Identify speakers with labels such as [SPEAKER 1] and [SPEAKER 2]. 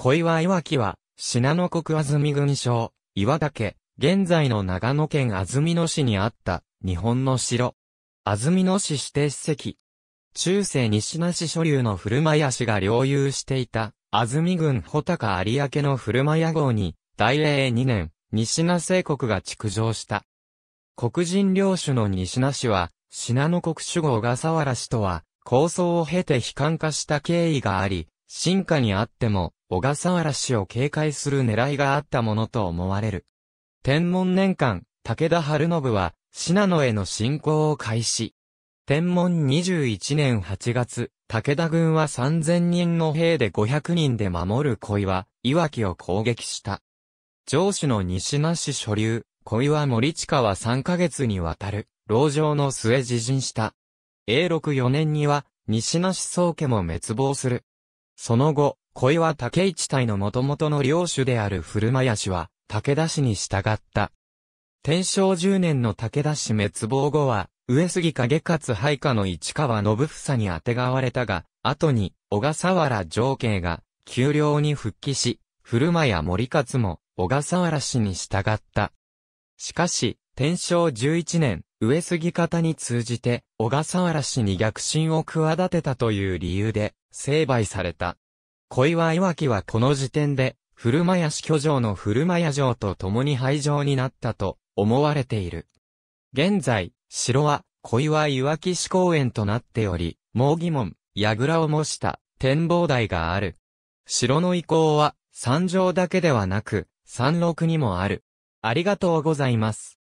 [SPEAKER 1] 小岩岩木は、信濃国安住郡省、岩岳、現在の長野県安住野市にあった、日本の城。安住野市指定史跡。中世西那市所流の古間屋氏が領有していた、安住郡穂高有明の古間屋号に、大英2年、西那西国が築城した。黒人領主の西那氏は、信濃国主号が沢原氏とは、構想を経て悲観化した経緯があり、進化にあっても、小笠原氏を警戒する狙いがあったものと思われる。天文年間、武田晴信は、信濃への侵攻を開始。天文21年8月、武田軍は3000人の兵で500人で守る小岩、岩木を攻撃した。上司の西那氏所流、小岩森近は3ヶ月にわたる、牢城の末自陣した。永禄4年には、西那氏宗家も滅亡する。その後、小岩竹一隊の元々の領主である古間屋氏は、武田氏に従った。天正十年の武田氏滅亡後は、上杉景勝配下の市川信房にあてがわれたが、後に、小笠原上慶が、丘陵に復帰し、古間や森勝も、小笠原氏に従った。しかし、天正十一年、上杉方に通じて、小笠原氏に逆進を企てたという理由で、成敗された。小岩岩木はこの時点で、古間屋市居城の古間屋城と共に廃城になったと思われている。現在、城は小岩岩木市公園となっており、毛疑門、櫓を模した展望台がある。城の遺構は山上だけではなく、山麓にもある。ありがとうございます。